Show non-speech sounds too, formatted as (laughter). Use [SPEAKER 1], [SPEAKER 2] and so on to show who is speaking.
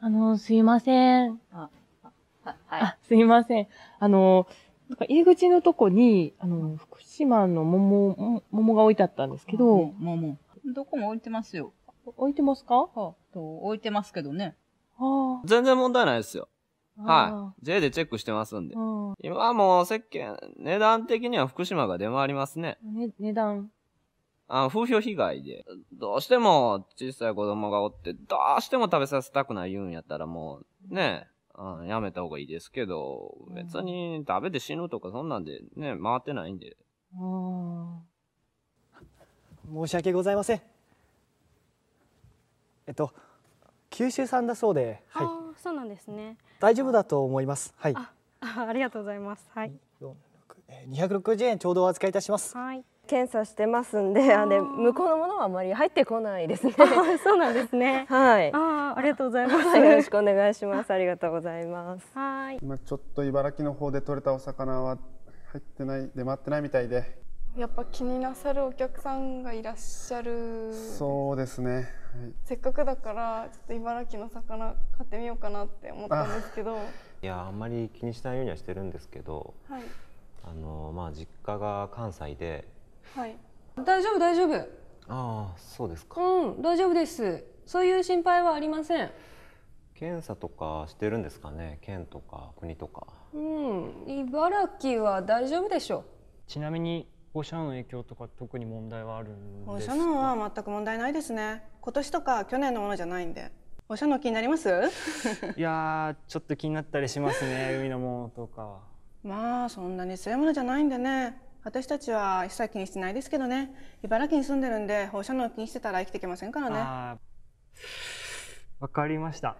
[SPEAKER 1] あの、すいません。あ、あはいあ。すいません。あの、なんか入り口のとこに、あの、福島の桃、桃が置いてあったんですけど。桃。どこも置いてますよ。置いてますかはと置いてますけどね。はあ。全然問題ないですよ。はい。J でチェックしてますんで。今はもう、石鹸、値段的には福島が出回りますね。ね値段あ風評被害で、どうしても小さい子供がおって、どうしても食べさせたくない言うんやったらもう、ね、うん、やめた方がいいですけど、別に食べて死ぬとかそんなんでね、回ってないんで。申し訳ございません。えっと、九州産だそうで、はい。そうなんですね。大丈夫だと思います。はい。あ、ありがとうございます。はい。四え二百六十円ちょうどお預かりいたします。はい。検査してますんで、あれ向こうのものはあまり入ってこないですね。(laughs) そうなんですね。(laughs) はい。ああ、ありがとうございます、よろしくお願いします。ありがとうございます。はい。今ちょっと茨城の方で取れたお魚は入ってない出回ってないみたいで。やっぱ気になさるお客さんがいらっしゃる。そうですね。はい、せっかくだからちょっと茨城の魚買ってみようかなって思ったんですけど。いやあんまり気にしないようにはしてるんですけど。はい。あのまあ実家が関西で。はい大丈夫大丈夫ああそうですかうん大丈夫ですそういう心配はありません検査とかしてるんですかね県とか国とかうん茨城は大丈夫でしょうちなみに放射能の影響とか特に問題はある放射能は全く問題ないですね今年とか去年のものじゃないんで放射能気になります (laughs) いやちょっと気になったりしますね海のものとかまあそんなに強いものじゃないんでね私たちは一切気にしてないですけどね茨城に住んでるんで放射能気にしてたら生きていけませんからねわかりました